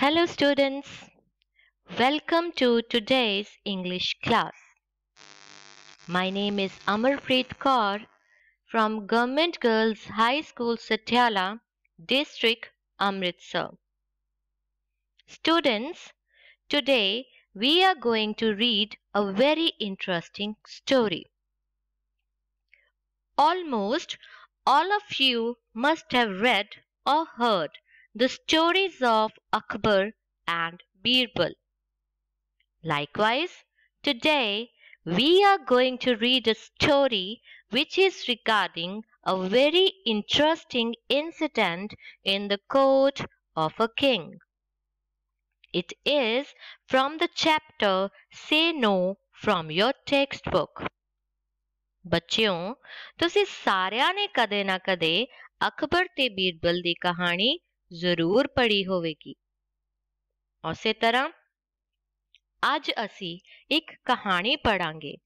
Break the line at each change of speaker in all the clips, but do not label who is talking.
Hello students. Welcome to today's English class. My name is Amarpreet Kaur from Government Girls High School Satyala, District Amritsar. Students, today we are going to read a very interesting story. Almost all of you must have read or heard the stories of Akbar and Birbal. Likewise, today we are going to read a story which is regarding a very interesting incident in the court of a king. It is from the chapter Say No from your textbook. ਬੱਚਿਓ ਤੁਸੀਂ ਸਾਰਿਆਂ ਨੇ ਕਦੇ ਨਾ ਕਦੇ ਅਕਬਰ ਤੇ ਬੀਰਬਲ ਦੀ ਕਹਾਣੀ ਜ਼ਰੂਰ ਪੜੀ ਹੋਵੇਗੀ ਉਸੇ ਤਰ੍ਹਾਂ ਅੱਜ ਅਸੀਂ ਇੱਕ ਕਹਾਣੀ ਪੜਾਂਗੇ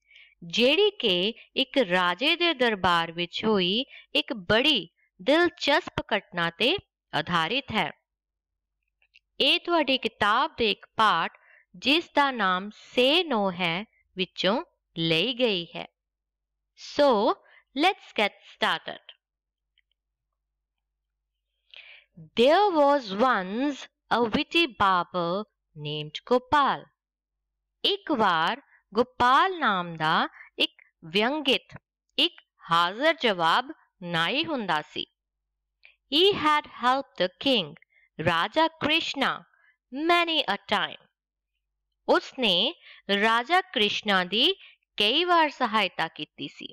ਜਿਹੜੀ ਕਿ ਇੱਕ ਰਾਜੇ ਦੇ ਦਰਬਾਰ ਵਿੱਚ ਹੋਈ ਇੱਕ ਬੜੀ ਦਿਲਚਸਪ ਘਟਨਾ ਤੇ ਆਧਾਰਿਤ ਹੈ ਇਹ ਤੁਹਾਡੀ ਕਿਤਾਬ ਦੇ ਇੱਕ ਪਾਠ ਜਿਸ ਦਾ ਨਾਮ ਸੇ ਨੋ ਹੈ ਵਿੱਚੋਂ ਲਈ ਗਈ ਹੈ so let's get started There was once a witty barber named Gopal. एक बार गोपाल नाम ਦਾ ਇੱਕ ਵਿਅੰਗਿਤ ਇੱਕ ਹਾਜ਼ਰ ਜਵਾਬ ਨਾਈ ਹੁੰਦਾ He had helped the king, Raja Krishna, many a time. ਉਸਨੇ ਰਾਜਾ ਕ੍ਰਿਸ਼ਨਾ ਦੀ ਕਈ ਵਾਰ ਸਹਾਇਤਾ ਕੀਤੀ सी।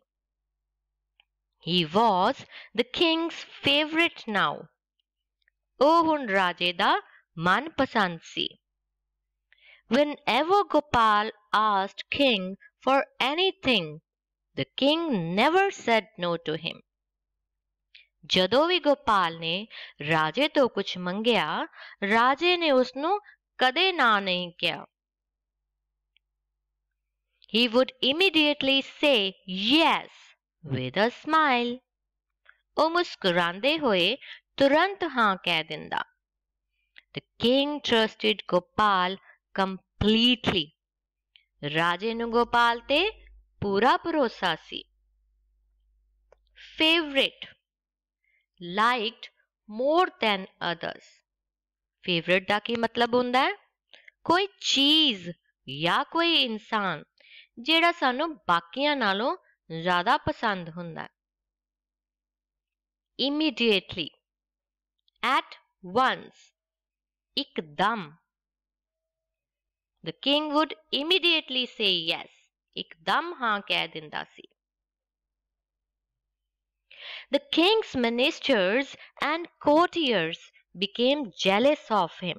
He was the king's favorite now. ओ हुन राजे दा manpasand si. Whenever Gopal asked king for anything, the king never said no to him. ਜਦੋਂ ਵੀ ਗੋਪਾਲ ਨੇ ਰਾਜੇ ਤੋਂ ਕੁਝ ਮੰਗਿਆ ਰਾਜੇ ਨੇ ਉਸ ਨੂੰ ਕਦੇ ਨਾ ਨਹੀਂ ਕਿਹਾ he would immediately say yes with a smile ਉਹ ਮੁਸਕਰਾਉਂਦੇ ਹੋਏ तुरंत हां कह दिंदा the king trusted Gopal completely राजे ने गोपाल ते पूरा भरोसा सी favourite liked more than others favourite दा की मतलब होंगे कोई चीज या कोई इंसान जो सू बाकिया पसंद हुंदा immediately at once, ikdam. The king would immediately say yes, ikdam haan keh dinda si. The king's ministers and courtiers became jealous of him.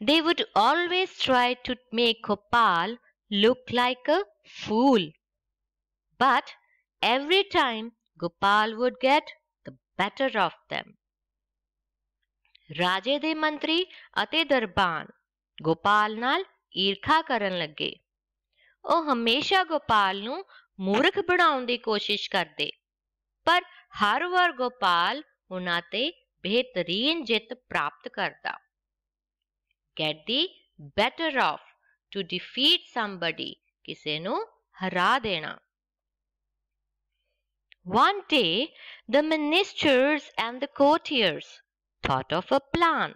They would always try to make Gopal look like a fool. But every time Gopal would get better of them. ਰਾਜੇ ਦੇ ਮੰਤਰੀ ਅਤੇ ਦਰਬਾਨ ਗੋਪਾਲ ਨਾਲ ਈਰਖਾ ਕਰਨ ਲੱਗੇ ਉਹ ਹਮੇਸ਼ਾ ਗੋਪਾਲ ਨੂੰ ਮੂਰਖ ਬਣਾਉਣ ਦੀ ਕੋਸ਼ਿਸ਼ ਕਰਦੇ ਪਰ ਹਰ ਵਾਰ ਗੋਪਾਲ ਉਹਨਾਂ ਤੇ ਬਿਹਤਰੀਨ ਜਿੱਤ ਪ੍ਰਾਪਤ ਕਰਦਾ Get the better of to defeat somebody ਕਿਸੇ ਨੂੰ ਹਰਾ ਦੇਣਾ One day the ministers and the courtiers thought of a plan.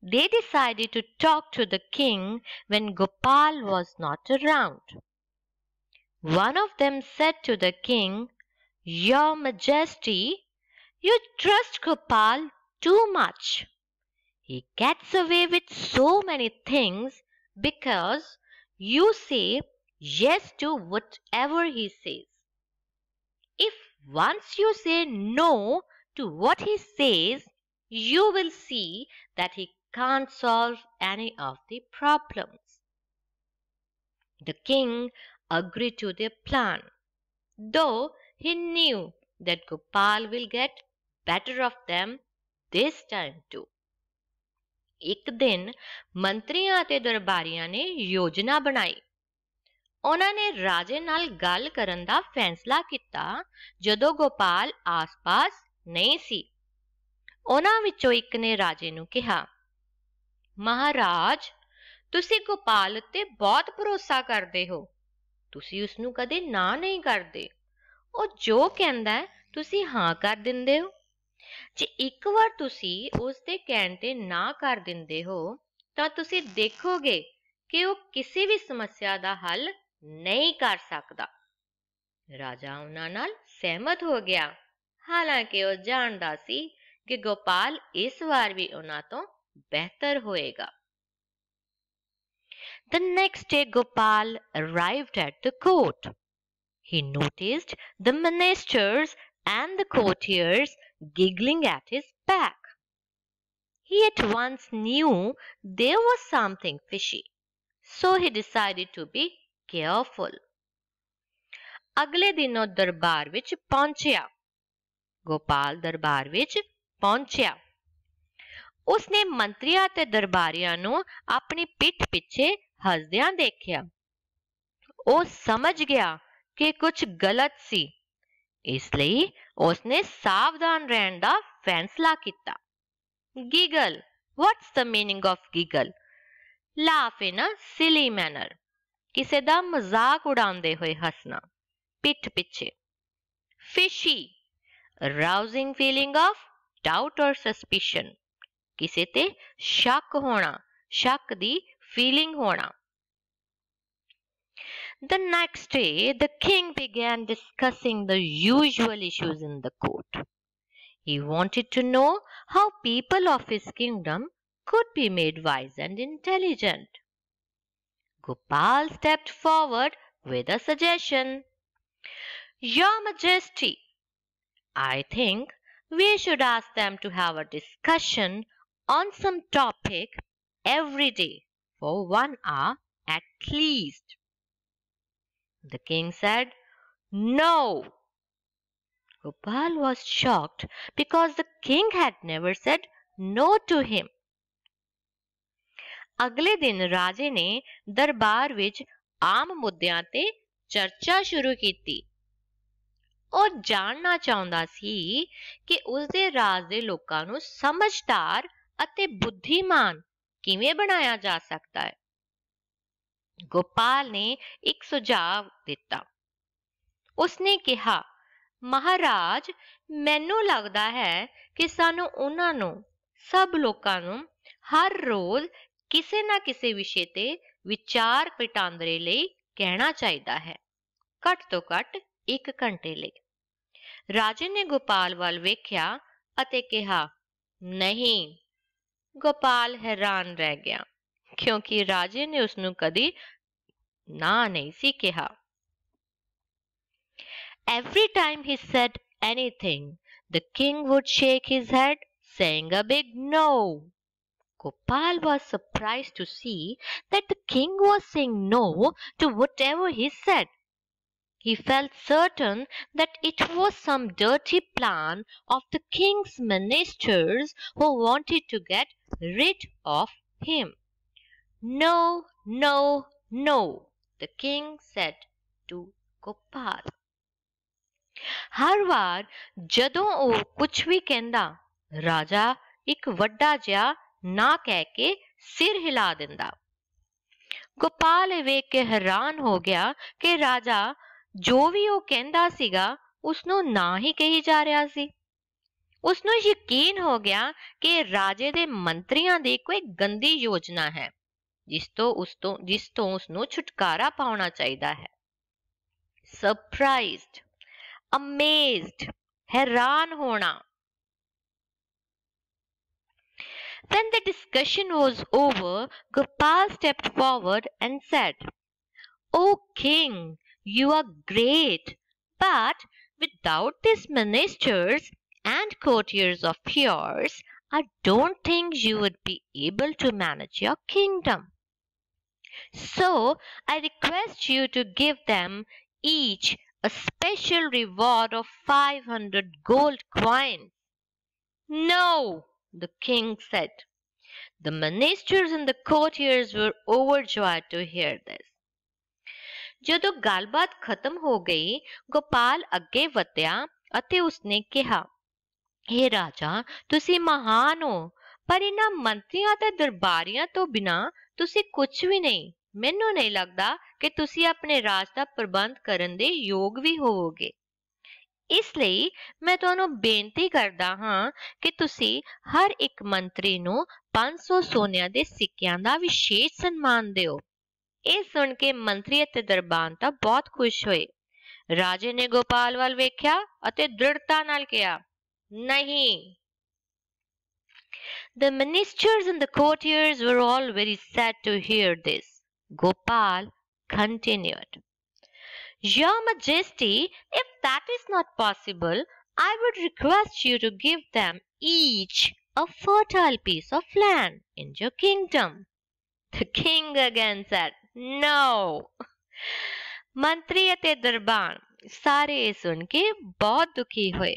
They decided to talk to the king when Gopal was not around. One of them said to the king, Your Majesty, you trust Gopal too much. He gets away with so many things because you say yes to whatever he says. If once you say no to what he says, you will see that he can't solve any of the problems. The king agreed to their plan, though he knew that Gopal will get better of them this time too. एक दिन मंत्रियां ते दरबारियां ने योजना banai. ਉਹਨਾਂ ਨੇ ਰਾਜੇ ਨਾਲ ਗੱਲ ਕਰਨ ਦਾ ਫੈਸਲਾ ਕੀਤਾ ਜਦੋਂ ਗੋਪਾਲ ਆਸ-ਪਾਸ ਨਹੀਂ ਸੀ ਉਹਨਾਂ ਵਿੱਚੋਂ ਇੱਕ ਨੇ ਰਾਜੇ ਨੂੰ ਕਿਹਾ ਮਹਾਰਾਜ ਤੁਸੀਂ ਗੋਪਾਲ ਤੇ ਬਹੁਤ ਭਰੋਸਾ ਕਰਦੇ ਹੋ ਤੁਸੀਂ ਉਸ ਨੂੰ ਕਦੇ ਨਾ ਨਹੀਂ ਕਰਦੇ ਉਹ ਜੋ ਕਹਿੰਦਾ ਤੁਸੀਂ ਹਾਂ ਕਰ ਦਿੰਦੇ ਹੋ ਜੇ ਇੱਕ ਵਾਰ ਤੁਸੀਂ ਉਸ ਦੇ ਕਹਿਣ ਤੇ ਨਾ ਕਰ ਦਿੰਦੇ ਹੋ ਤਾਂ ਤੁਸੀਂ ਦੇਖੋਗੇ ਕਿ ਉਹ ਕਿਸੇ ਵੀ ਸਮੱਸਿਆ ਦਾ ਹੱਲ ਨਹੀਂ ਕਰ ਸਕਦਾ ਰਾਜਾ ਉਹਨਾਂ ਨਾਲ ਸਹਿਮਤ ਹੋ ਗਿਆ ਹਾਲਾਂਕਿ ਉਹ ਜਾਣਦਾ ਸੀ ਕਿ ਗੋਪਾਲ ਇਸ ਵਾਰ ਵੀ ਉਹਨਾਂ ਤੋਂ ਬਿਹਤਰ ਹੋਏਗਾ The next day, Gopal arrived at the court. He noticed the ministers and the courtiers giggling at his back. He at once knew there was something fishy, so he decided to be careful अगले दिन दरबार विच पहुंचया गोपाल दरबार विच पहुंचया उसने मंत्रियों ते दरबारियों नु अपनी पीठ पीछे हसदियां देखया ओ समझ गया कि कुछ गलत सी इसलिए उसने सावधान रहन दा फैसला किया giggle what's the meaning of giggle laugh in a silly manner ਕਿਸੇ ਦਾ ਮਜ਼ਾਕ ਉਡਾਉਂਦੇ ਹੋਏ ਹੱਸਣਾ ਪਿੱਠ ਪਿੱਛੇ fishy rousing feeling of doubt or suspicion ਕਿਸੇ ਤੇ ਸ਼ੱਕ ਹੋਣਾ ਸ਼ੱਕ ਦੀ feeling ਹੋਣਾ The next day, the king began discussing the usual issues in the court. He wanted to know how people of his kingdom could be made wise and intelligent. Gopal stepped forward with a suggestion. Your Majesty, I think we should ask them to have a discussion on some topic every day for one hour at least. The king said, No. Gopal was shocked because the king had never said no to him. ਅਗਲੇ ਦਿਨ ਰਾਜੇ ਨੇ ਦਰਬਾਰ ਵਿੱਚ ਆਮ ਮੁੱਦਿਆਂ ਤੇ ਚਰਚਾ ਸ਼ੁਰੂ ਕੀਤੀ ਉਹ ਜਾਣਨਾ ਚਾਹੁੰਦਾ ਸੀ ਕਿ ਉਸ ਦੇ ਰਾਜ ਦੇ ਲੋਕਾਂ ਨੂੰ ਸਮਝਦਾਰ ਅਤੇ ਬੁੱਧੀਮਾਨ ਕਿਵੇਂ ਬਣਾਇਆ ਜਾ ਸਕਦਾ ਹੈ ਗੋਪਾਲ ਨੇ ਇੱਕ ਸੁਝਾਅ ਦਿੱਤਾ ਉਸਨੇ ਕਿਹਾ ਮਹਾਰਾਜ ਮੈਨੂੰ ਲੱਗਦਾ ਹੈ ਕਿ ਸਾਨੂੰ ਉਹਨਾਂ ਨੂੰ ਸਭ ਲੋਕਾਂ ਨੂੰ ਹਰ ਰੋਜ਼ ਕਿਸੇ ਨਾ ਕਿਸੇ ਵਿਸ਼ੇ ਤੇ ਵਿਚਾਰ ਪਟਾਂਦਰੇ ਲਈ ਕਹਿਣਾ ਚਾਹੀਦਾ ਹੈ ਘੱਟ ਤੋਂ ਘੱਟ 1 ਘੰਟੇ ਲਈ ਰਾਜੇ ਨੇ ਗੋਪਾਲ ਵੱਲ ਵੇਖਿਆ ਅਤੇ ਕਿਹਾ ਨਹੀਂ ਗੋਪਾਲ ਹੈਰਾਨ ਰਹਿ ਗਿਆ ਕਿਉਂਕਿ ਰਾਜੇ ਨੇ ਉਸ ਨੂੰ ਕਦੀ ਨਾ ਨਹੀਂ ਸੀ ਕਿਹਾ Every time he said anything, the king would shake his head, saying a big no. Gopal was surprised to see that the king was saying no to whatever he said. He felt certain that it was some dirty plan of the king's ministers who wanted to get rid of him. No, no, no, the king said to Gopal. ਹਰ ਵਾਰ ਜਦੋਂ ਉਹ ਕੁਝ ਵੀ ਕਹਿੰਦਾ ਰਾਜਾ ਇੱਕ ਵੱਡਾ ਜਿਹਾ ਨਾ ਕਹਿ ਕੇ ਸਿਰ ਹਿਲਾ ਦਿੰਦਾ ਗੋਪਾਲ ਵੇਖ ਕੇ ਹੈਰਾਨ ਹੋ ਗਿਆ ਕਿ ਰਾਜਾ ਜੋ ਵੀ ਉਹ ਕਹਿੰਦਾ ਸੀਗਾ ਉਸ ਨੂੰ ਨਾ ਹੀ ਕਹੀ ਜਾ ਰਿਹਾ ਸੀ ਉਸ ਨੂੰ ਯਕੀਨ ਹੋ ਗਿਆ ਕਿ ਰਾਜੇ ਦੇ ਮੰਤਰੀਆਂ ਦੀ ਕੋਈ ਗੰਦੀ ਯੋਜਨਾ ਹੈ ਜਿਸ ਤੋਂ ਉਸ ਤੋਂ ਜਿਸ ਤੋਂ ਉਸ ਨੂੰ ਛੁਟਕਾਰਾ ਪਾਉਣਾ ਚਾਹੀਦਾ ਹੈ ਸਰਪ੍ਰਾਈਜ਼ਡ ਅਮੇਜ਼ਡ ਹੈਰਾਨ ਹੋਣਾ When the discussion was over, Gopal stepped forward and said, O king, you are great, but without these ministers and courtiers of yours, I don't think you would be able to manage your kingdom. So I request you to give them each a special reward of 500 gold coins. No, the king said. The ministers and the courtiers were overjoyed to hear this. ਜਦੋਂ ਗੱਲਬਾਤ ਖਤਮ ਹੋ ਗਈ ਗੋਪਾਲ ਅੱਗੇ ਵਧਿਆ ਅਤੇ ਉਸਨੇ ਕਿਹਾ हे ਰਾਜਾ ਤੁਸੀਂ ਮਹਾਨ ਹੋ ਪਰ ਇਹਨਾਂ ਮੰਤਰੀਆਂ ਤੇ ਦਰਬਾਰੀਆਂ ਤੋਂ ਬਿਨਾ ਤੁਸੀਂ ਕੁਝ ਵੀ ਨਹੀਂ ਮੈਨੂੰ ਨਹੀਂ ਲੱਗਦਾ ਕਿ ਤੁਸੀਂ ਆਪਣੇ ਰਾਜ ਦਾ ਪ੍ਰਬੰਧ ਕਰਨ ਦੇ ਯੋਗ ਵੀ ਹੋਵੋਗੇ ਇਸ ਲਈ ਮੈਂ ਤੁਹਾਨੂੰ ਬੇਨਤੀ ਕਰਦਾ ਹਾਂ ਕਿ ਤੁਸੀਂ ਹਰ ਇੱਕ ਮੰਤਰੀ ਨੂੰ 500 ਸੋਨਿਆਂ ਦੇ ਸਿੱਕਿਆਂ ਦਾ ਵਿਸ਼ੇਸ਼ ਸਨਮਾਨ ਦਿਓ ਇਹ ਸੁਣ ਕੇ ਮੰਤਰੀ ਅਤੇ ਦਰਬਾਨ ਤਾਂ ਬਹੁਤ ਖੁਸ਼ ਹੋਏ ਰਾਜੇ ਨੇ ਗੋਪਾਲ ਵੱਲ ਵੇਖਿਆ ਅਤੇ ਦ੍ਰਿੜਤਾ ਨਾਲ ਕਿਹਾ ਨਹੀਂ The ministers and the courtiers were all very sad to hear this. Gopal continued. Your Majesty, if that is not possible, I would request you to give them each a fertile piece of land in your kingdom. The king again said, No. मंत्री अते दरबान सारे सुन के बहुत दुखी हुए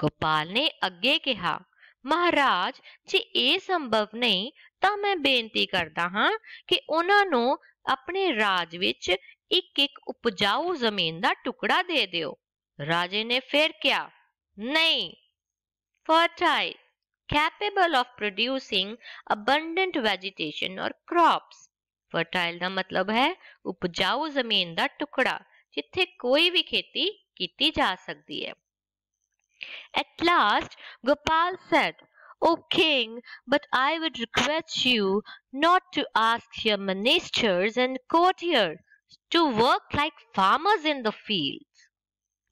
गोपाल ने ਅੱਗੇ ਕਿਹਾ ਮਹਾਰਾਜ ਜੇ ਇਹ ਸੰਭਵ ਨਹੀਂ ਤਾਂ ਮੈਂ ਬੇਨਤੀ ਕਰਦਾ ਹਾਂ ਕਿ ਉਹਨਾਂ ਨੂੰ ਆਪਣੇ ਰਾਜ ਵਿੱਚ एक एक उपजाऊ जमीन का टुकड़ा दे दियो राजे ने फिर क्या नहीं fertile capable of producing abundant vegetation और क्रॉप्स फर्टाइल का मतलब है उपजाऊ जमीन का टुकड़ा जिथे कोई भी खेती की जा सकती है at last Gopal said O king but I would request you not to ask your ministers and courtiers to work like farmers in the fields.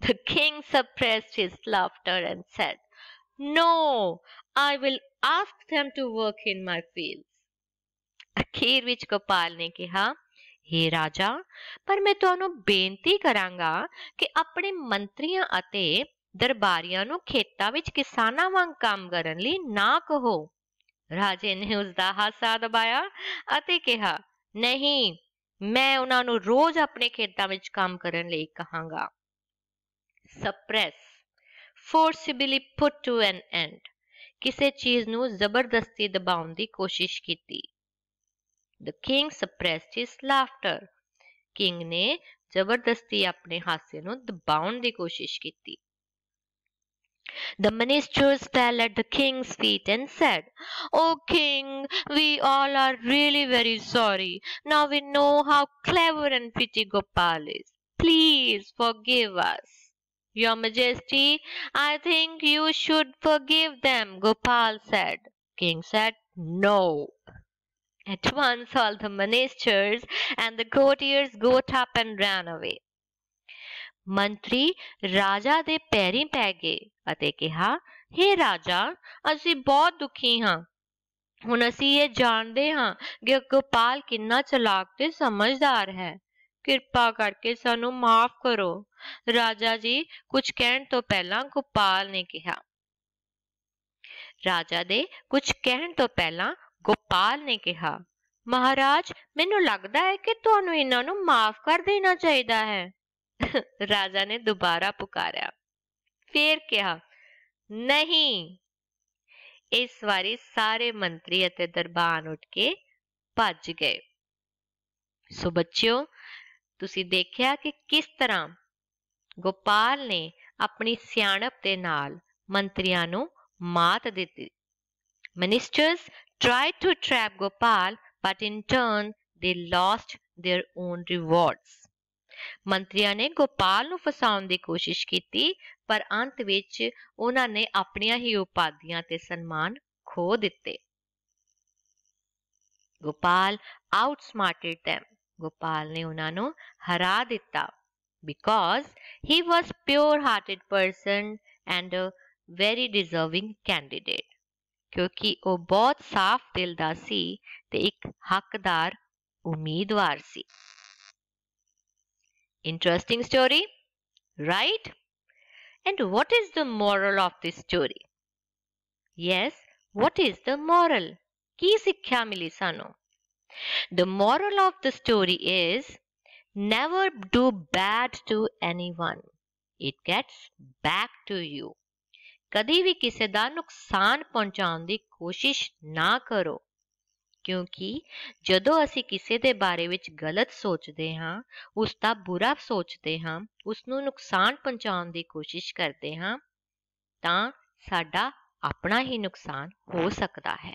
The king suppressed his laughter and said, No, I will ask them to work in my fields. ਅਖੀਰ ਵਿੱਚ ਗੋਪਾਲ ਨੇ ਕਿਹਾ हे राजा पर मैं ਤੁਹਾਨੂੰ ਬੇਨਤੀ ਕਰਾਂਗਾ ਕਿ ਆਪਣੇ ਮੰਤਰੀਆਂ ਅਤੇ ਦਰਬਾਰੀਆਂ ਨੂੰ ਖੇਤਾਂ ਵਿੱਚ ਕਿਸਾਨਾਂ ਵਾਂਗ ਕੰਮ ਕਰਨ ਲਈ ਨਾ ਕਹੋ ਰਾਜੇ ਨੇ ਉਸ ਦਾ ਹਾਸਾ ਦਬਾਇਆ ਅਤੇ ਕਿਹਾ ਨਹੀਂ ਮੈਂ ਉਹਨਾਂ ਨੂੰ ਰੋਜ਼ ਆਪਣੇ ਖੇਤਾਂ ਵਿੱਚ ਕੰਮ ਕਰਨ ਲਈ ਕਹਾਂਗਾ suppress forcibly put to an end ਕਿਸੇ ਚੀਜ਼ ਨੂੰ ਜ਼ਬਰਦਸਤੀ ਦਬਾਉਣ ਦੀ ਕੋਸ਼ਿਸ਼ ਕੀਤੀ the king suppressed his laughter king ਨੇ ਜ਼ਬਰਦਸਤੀ ਆਪਣੇ ਹਾਸੇ ਨੂੰ ਦਬਾਉਣ ਦੀ ਕੋਸ਼ਿਸ਼ ਕੀਤੀ The ministers fell at the king's feet and said, O king, we all are really very sorry. Now we know how clever and pretty Gopal is. Please forgive us. Your Majesty, I think you should forgive them, Gopal said. King said, No. At once all the ministers and the courtiers got up and ran away. Mantri Raja ਦੇ ਪੈਰੀਂ ਪੈ ਅਤੇ ਕਿਹਾ हे ਰਾਜਾ ਅਸੀਂ ਬਹੁਤ ਦੁਖੀ ਹਾਂ ਹੁਣ ਅਸੀਂ ਇਹ ਜਾਣਦੇ ਹਾਂ ਕਿ ਗੋਪਾਲ ਕਿੰਨਾ ਚਲਾਕ ਤੇ ਸਮਝਦਾਰ ਹੈ ਕਿਰਪਾ ਕਰਕੇ ਸਾਨੂੰ ਮਾਫ ਕਰੋ ਰਾਜਾ ਜੀ ਕੁਝ ਕਹਿਣ ਤੋਂ ਪਹਿਲਾਂ ਗੋਪਾਲ ਨੇ ਕਿਹਾ ਰਾਜਾ ਦੇ ਕੁਝ ਕਹਿਣ ਤੋਂ ਪਹਿਲਾਂ ਗੋਪਾਲ ਨੇ ਕਿਹਾ ਮਹਾਰਾਜ ਮੈਨੂੰ ਲੱਗਦਾ ਹੈ ਕਿ ਤੁਹਾਨੂੰ ਇਹਨਾਂ ਨੂੰ ਮਾਫ ਕਰ ਦੇਣਾ ਚਾਹੀਦਾ ਹੈ ਰਾਜਾ ਨੇ ਦੁਬਾਰਾ ਪੁਕਾਰਿਆ फिर कहा नहीं इस बारी सारे मंत्री दरबान उठ के भज गए सो बच्चो तुम देखा कि किस तरह गोपाल ने अपनी सियाणप के नंत्रियों को मात दी ministers try to trap Gopal but in turn they lost their own rewards मंत्रियों ने गोपाल फसाने की कोशिश की ਪਰ ਅੰਤ ਵਿੱਚ ਉਹਨਾਂ ਨੇ ਆਪਣੀਆਂ ਹੀ ਉਪਾਧੀਆਂ ਤੇ ਸਨਮਾਨ ਖੋ ਦਿੱਤੇ ਗੋਪਾਲ ਆਊਟਸਮਾਰਟਡ them ਗੋਪਾਲ ਨੇ ਉਹਨਾਂ ਨੂੰ ਹਰਾ ਦਿੱਤਾ because he was pure hearted person and a very deserving candidate ਕਿਉਂਕਿ ਉਹ ਬਹੁਤ ਸਾਫ਼ ਦਿਲ ਦਾ ਸੀ ਤੇ ਇੱਕ ਹੱਕਦਾਰ ਉਮੀਦਵਾਰ ਸੀ interesting story right And what is the moral of this story? Yes, what is the moral? Kisi शिक्षा मिली सानो The moral of the story is never do bad to anyone. It gets back to you. ਕਦੀ ਵੀ ਕਿਸੇ ਦਾ ਨੁਕਸਾਨ ਪਹੁੰਚਾਉਣ ਦੀ ਕੋਸ਼ਿਸ਼ ਨਾ ਕਰੋ ਕਿਉਂਕਿ ਜਦੋਂ ਅਸੀਂ ਕਿਸੇ ਦੇ ਬਾਰੇ ਵਿੱਚ ਗਲਤ ਸੋਚਦੇ ਹਾਂ ਉਸ ਦਾ ਬੁਰਾ ਸੋਚਦੇ ਹਾਂ ਉਸ ਨੂੰ ਨੁਕਸਾਨ ਪਹੁੰਚਾਉਣ ਦੀ ਕੋਸ਼ਿਸ਼ ਕਰਦੇ ਹਾਂ ਤਾਂ ਸਾਡਾ ਆਪਣਾ ਹੀ ਨੁਕਸਾਨ ਹੋ ਸਕਦਾ ਹੈ